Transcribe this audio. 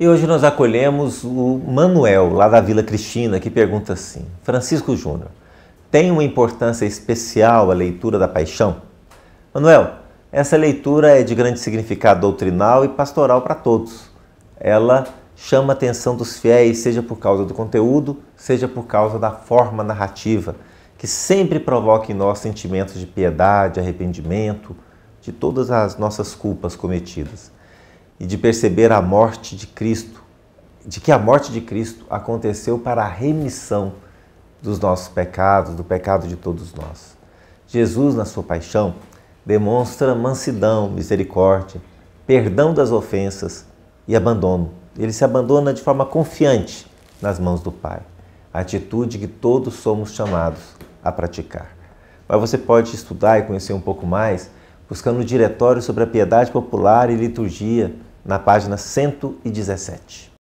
E hoje nós acolhemos o Manuel, lá da Vila Cristina, que pergunta assim: Francisco Júnior, tem uma importância especial a leitura da paixão? Manuel, essa leitura é de grande significado doutrinal e pastoral para todos. Ela chama a atenção dos fiéis, seja por causa do conteúdo, seja por causa da forma narrativa, que sempre provoca em nós sentimentos de piedade, arrependimento, de todas as nossas culpas cometidas e de perceber a morte de Cristo, de que a morte de Cristo aconteceu para a remissão dos nossos pecados, do pecado de todos nós. Jesus, na sua paixão, demonstra mansidão, misericórdia, perdão das ofensas e abandono. Ele se abandona de forma confiante nas mãos do Pai, atitude que todos somos chamados a praticar. Mas você pode estudar e conhecer um pouco mais buscando um diretório sobre a piedade popular e liturgia na página 117.